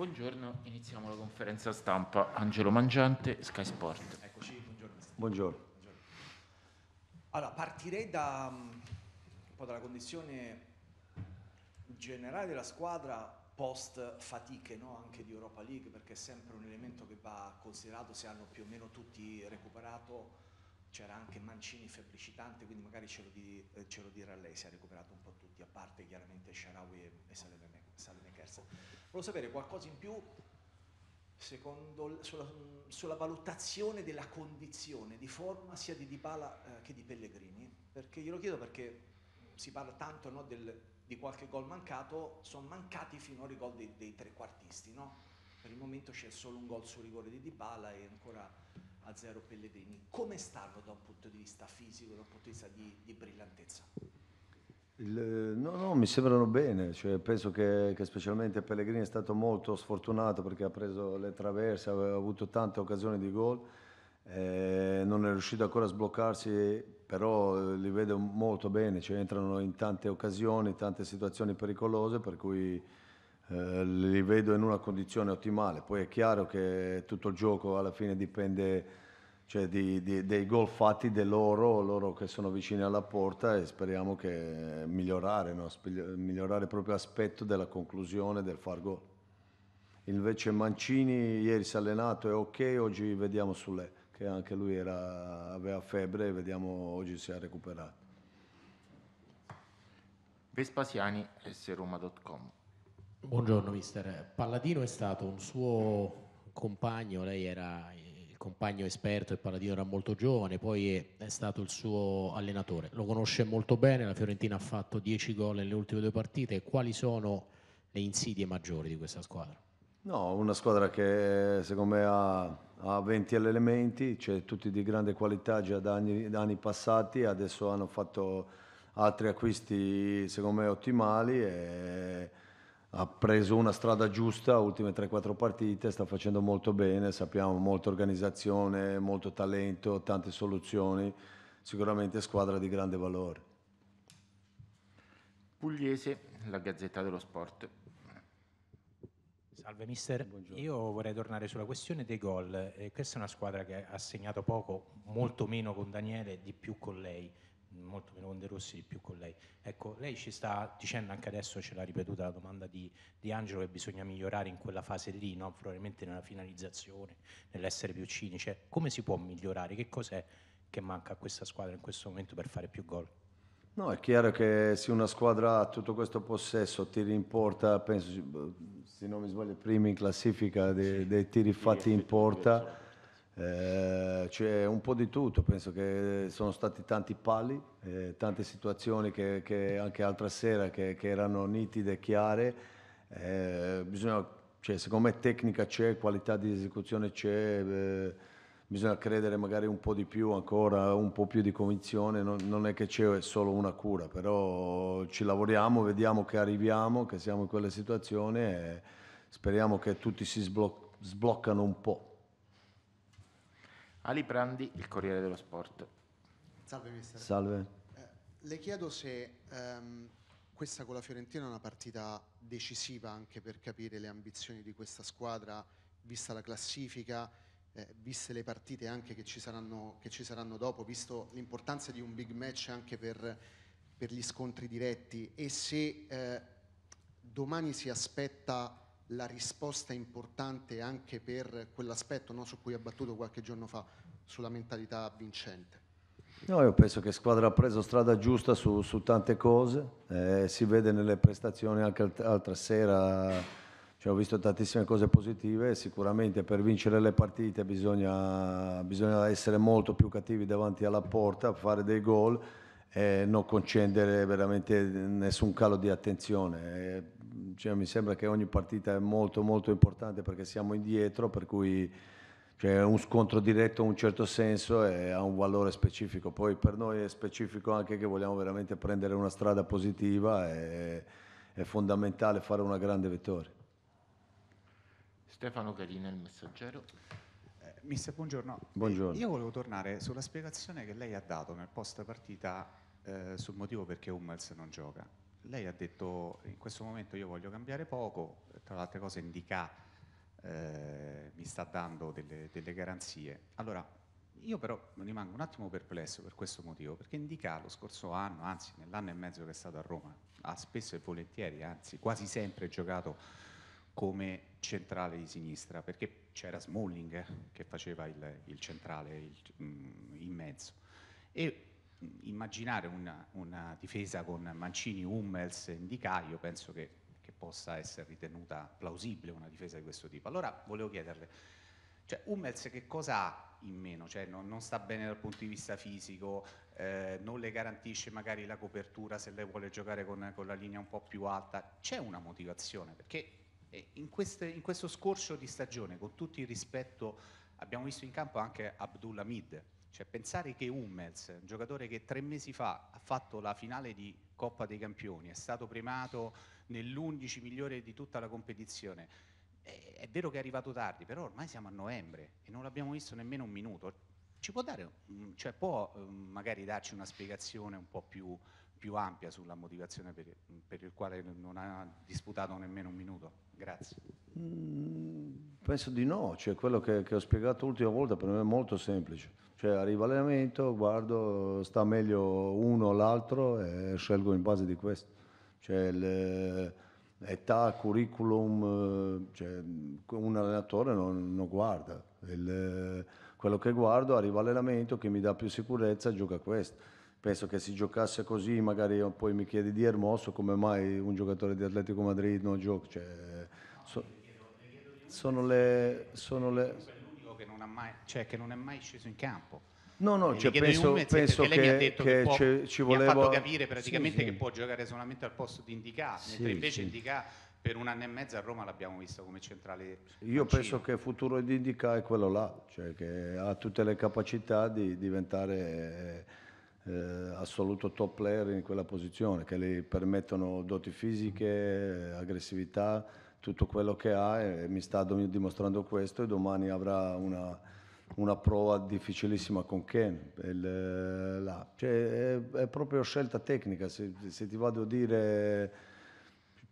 Buongiorno, iniziamo la conferenza stampa. Angelo Mangiante, Sky Sport. Eccoci, buongiorno. Buongiorno. Allora, partirei da, mm, un po' dalla condizione generale della squadra post fatiche no? anche di Europa League, perché è sempre un elemento che va considerato se hanno più o meno tutti recuperato c'era anche Mancini febbricitante, quindi magari ce lo di, eh, ce lo di Rallesi, ha recuperato un po' tutti, a parte chiaramente Sharawi e, e Saleme, Kersa. Volevo sapere qualcosa in più secondo, sulla, mm, sulla, valutazione della condizione di forma sia di Dipala eh, che di Pellegrini, perché glielo chiedo perché si parla tanto no, del, di qualche gol mancato, sono mancati finora i gol dei, dei trequartisti, no? per il momento c'è solo un gol su rigore di Dipala e ancora a Zero Pellegrini, come stanno da un punto di vista fisico, da un punto di vista di, di brillantezza? Il, no, no, mi sembrano bene, cioè, penso che, che, specialmente Pellegrini è stato molto sfortunato perché ha preso le traverse, ha avuto tante occasioni di gol, eh, non è riuscito ancora a sbloccarsi, però eh, li vedo molto bene, cioè, entrano in tante occasioni, tante situazioni pericolose per cui eh, li vedo in una condizione ottimale. Poi è chiaro che tutto il gioco alla fine dipende cioè, di, di, dei gol fatti da loro, loro che sono vicini alla porta e speriamo che migliorare, no? migliorare proprio l'aspetto della conclusione, del far gol. Invece Mancini ieri si è allenato, è ok, oggi vediamo Sule, che anche lui era, aveva febbre e vediamo oggi si è recuperato. Vespasiani, sroma.com Buongiorno mister, Palladino è stato un suo compagno, lei era il compagno esperto e Palladino era molto giovane, poi è stato il suo allenatore, lo conosce molto bene, la Fiorentina ha fatto 10 gol nelle ultime due partite, quali sono le insidie maggiori di questa squadra? No, una squadra che secondo me ha, ha 20 elementi, cioè tutti di grande qualità già da anni, da anni passati, adesso hanno fatto altri acquisti secondo me ottimali. E ha preso una strada giusta, ultime 3-4 partite, sta facendo molto bene, sappiamo molta organizzazione, molto talento, tante soluzioni, sicuramente squadra di grande valore. Pugliese, la Gazzetta dello Sport. Salve mister, Buongiorno. io vorrei tornare sulla questione dei gol. Eh, questa è una squadra che ha segnato poco, molto meno con Daniele, di più con lei molto meno con De Rossi, di più con lei. Ecco, lei ci sta dicendo anche adesso, ce l'ha ripetuta la domanda di, di Angelo, che bisogna migliorare in quella fase lì, no? probabilmente nella finalizzazione, nell'essere più cinici. Cioè, come si può migliorare? Che cos'è che manca a questa squadra in questo momento per fare più gol? No, è chiaro che se una squadra ha tutto questo possesso, tiri in porta, penso, se non mi sbaglio, primi in classifica dei, dei tiri fatti in porta eh, c'è un po' di tutto, penso che sono stati tanti pali, eh, tante situazioni che, che, anche altra sera che, che erano nitide, e chiare, eh, bisogna, cioè, secondo me tecnica c'è, qualità di esecuzione c'è, eh, bisogna credere magari un po' di più ancora, un po' più di convinzione, non, non è che c'è solo una cura, però ci lavoriamo, vediamo che arriviamo, che siamo in quella situazione e speriamo che tutti si sbloc- sbloccano un po'. Ali Prandi, il Corriere dello Sport. Salve mister. Salve. Eh, le chiedo se ehm, questa con la Fiorentina è una partita decisiva anche per capire le ambizioni di questa squadra, vista la classifica, eh, viste le partite anche che ci, saranno, che ci, saranno, dopo, visto l'importanza di un big match anche per, per gli scontri diretti e se eh, domani si aspetta la risposta importante anche per quell'aspetto no, su cui ha battuto qualche giorno fa, sulla mentalità vincente? No, io penso che squadra ha preso strada giusta su, su tante cose, eh, si vede nelle prestazioni anche l'altra sera, cioè, ho visto tantissime cose positive, sicuramente per vincere le partite bisogna, bisogna essere molto più cattivi davanti alla porta, fare dei gol e non concedere veramente nessun calo di attenzione. Eh, cioè, mi sembra che ogni partita è molto molto importante perché siamo indietro, per cui cioè, un scontro diretto in un certo senso e ha un valore specifico. Poi per noi è specifico anche che vogliamo veramente prendere una strada positiva e è fondamentale fare una grande vittoria. Stefano Carina, il messaggero. Eh, mister, buongiorno. buongiorno. Io volevo tornare sulla spiegazione che lei ha dato nel post partita eh, sul motivo perché Hummels non gioca lei ha detto in questo momento io voglio cambiare poco, tra le altre cose Indica eh, mi sta dando delle, delle, garanzie. Allora, io però rimango un attimo perplesso per questo motivo, perché Indica lo scorso anno, anzi nell'anno e mezzo che è stato a Roma, ha spesso e volentieri, anzi quasi sempre giocato come centrale di sinistra, perché c'era Smalling che faceva il, il centrale il, mm, in mezzo. E immaginare una, una, difesa con Mancini, Hummels e Indica, io penso che, che, possa essere ritenuta plausibile una difesa di questo tipo. Allora volevo chiederle, cioè, Hummels che cosa ha in meno? Cioè, non, non, sta bene dal punto di vista fisico, eh, non le garantisce magari la copertura se lei vuole giocare con, con la linea un po' più alta. C'è una motivazione perché eh, in, queste, in questo scorcio di stagione, con tutto il rispetto, abbiamo visto in campo anche Abdullah Mid cioè, pensare che Hummels, un giocatore che tre mesi fa ha fatto la finale di Coppa dei Campioni, è stato premato nell'11 migliore di tutta la competizione, è, è vero che è arrivato tardi, però ormai siamo a novembre e non l'abbiamo visto nemmeno un minuto. Ci può dare, cioè può um, magari darci una spiegazione un po' più, più ampia sulla motivazione per, per il quale non ha disputato nemmeno un minuto? Grazie. Mm, penso di no, cioè quello che, che ho spiegato l'ultima volta per me è molto semplice cioè arrivo all'allenamento, guardo, sta meglio uno o l'altro e scelgo in base di questo. Cioè, le, eh, età, curriculum, eh, cioè, un allenatore non, non guarda. Il, eh, quello che guardo arriva all'allenamento che mi dà più sicurezza, gioca questo. Penso che se giocasse così, magari poi mi chiedi di Hermoso come mai un giocatore di Atletico Madrid non gioca. Cioè, so, sono le, sono le che non, mai, cioè, che non è mai sceso in campo. No, no, cioè penso, penso lei che, mi ha detto che, che può, ci, voleva... volevo... ha fatto capire praticamente sì, sì. che può giocare solamente al posto di Indica, sì, mentre invece Indica per un anno e mezzo a Roma l'abbiamo visto come centrale. Io penso che il futuro di Indica è quello là, cioè che ha tutte le capacità di diventare eh, assoluto top player in quella posizione, che gli permettono doti fisiche, aggressività tutto quello che ha e mi sta dimostrando questo e domani avrà una, una prova difficilissima con Ken. Il, là. Cioè, è, è, proprio scelta tecnica, se, se ti vado a dire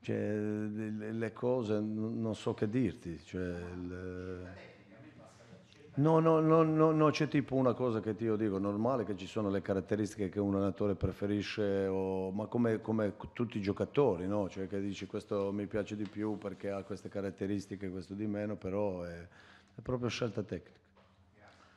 cioè, le cose non so che dirti. Cioè, il, No, no, no, no, c'è tipo una cosa che ti io dico, normale che ci sono le caratteristiche che un allenatore preferisce, ma come, tutti i giocatori, no? Cioè che dici questo mi piace di più perché ha queste caratteristiche, questo di meno, però è, proprio scelta tecnica.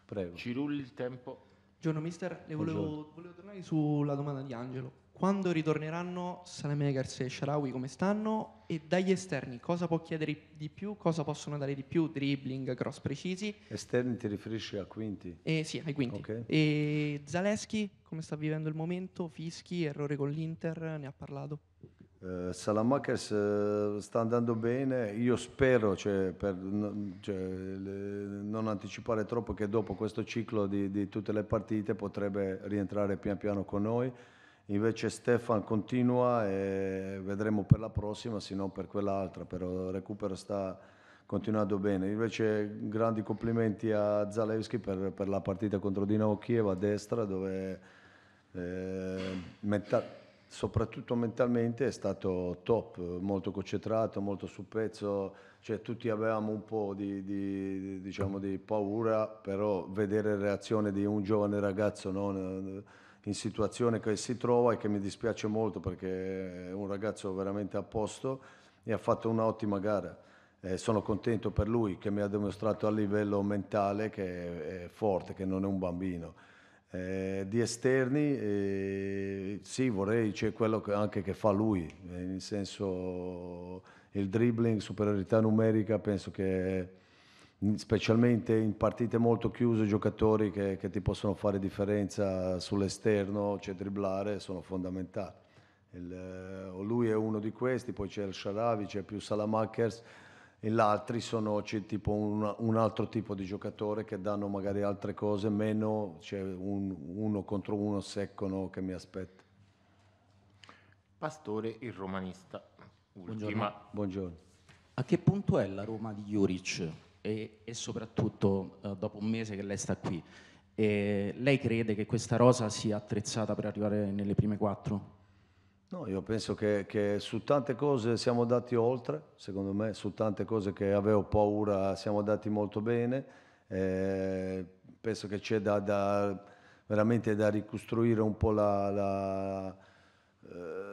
Prego. Cirulli il tempo. Giorno mister, le volevo tornare sulla domanda di Angelo. Quando ritorneranno Salamegers e Sharawi come stanno? E dagli esterni cosa può chiedere di più? Cosa possono dare di più? Dribbling, cross precisi. Esterni ti riferisci a Quinti? Eh, sì, ai Quinti. Okay. E Zaleschi come sta vivendo il momento? Fischi, errore con l'Inter, ne ha parlato. Eh, Salamakers eh, sta andando bene, io spero, cioè, per no, cioè, le, non anticipare troppo, che dopo questo ciclo di, di tutte le partite potrebbe rientrare pian piano con noi Invece Stefan continua e vedremo per la prossima, se non per quell'altra, però il recupero sta continuando bene. Invece grandi complimenti a Zalewski per, per la partita contro Dinamo Kiev a destra dove eh, menta soprattutto mentalmente è stato top, molto concentrato, molto sul pezzo, cioè, tutti avevamo un po' di, di, diciamo, di paura, però vedere la reazione di un giovane ragazzo... No? in situazione che si trova e che mi dispiace molto perché è un ragazzo veramente a posto e ha fatto un'ottima gara. Eh, sono contento per lui che mi ha dimostrato a livello mentale che è, forte, che non è un bambino. Eh, di esterni, eh, sì, vorrei, c'è quello che, anche che fa lui, eh, nel senso il dribbling, superiorità numerica, penso che specialmente in partite molto chiuse, giocatori che, che ti possono fare differenza sull'esterno, c'è cioè dribblare, sono fondamentali. Il, eh, lui è uno di questi, poi c'è il Sharavi, c'è più Salamakers e l'altri sono c'è tipo un, un, altro tipo di giocatore che danno magari altre cose, meno c'è un, uno contro uno seccono che mi aspetta. Pastore il romanista, ultima. Buongiorno. Buongiorno. A che punto è la Roma di Juric? e, e soprattutto eh, dopo un mese che lei sta qui. E lei crede che questa rosa sia attrezzata per arrivare nelle prime quattro? No, io penso che, che, su tante cose siamo andati oltre, secondo me su tante cose che avevo paura siamo andati molto bene, eh, penso che c'è da, da, veramente da ricostruire un po' la, la eh,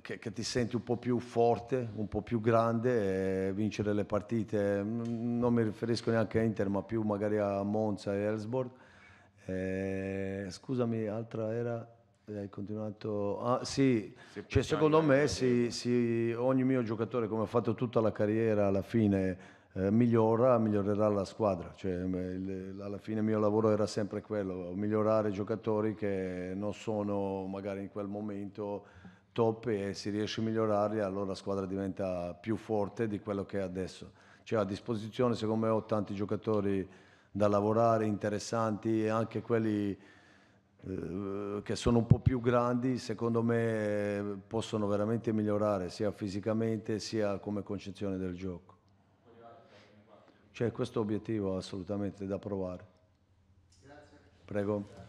che, che, ti senti un po' più forte, un po' più grande e vincere le partite. Non mi riferisco neanche a Inter, ma più magari a Monza e Ellsborg. Eh, scusami, altra era... Eh, hai continuato? Ah, sì, cioè, secondo me sì, sì, ogni mio giocatore, come ha fatto tutta la carriera, alla fine eh, migliora, migliorerà la squadra. Cioè, il, alla fine il mio lavoro era sempre quello, migliorare i giocatori che non sono magari in quel momento top e si riesce a migliorarli, allora la squadra diventa più forte di quello che è adesso. Cioè a disposizione, secondo me, ho tanti giocatori da lavorare, interessanti e anche quelli eh, che sono un po' più grandi, secondo me eh, possono veramente migliorare sia fisicamente sia come concezione del gioco. Cioè questo obiettivo assolutamente da provare. Prego.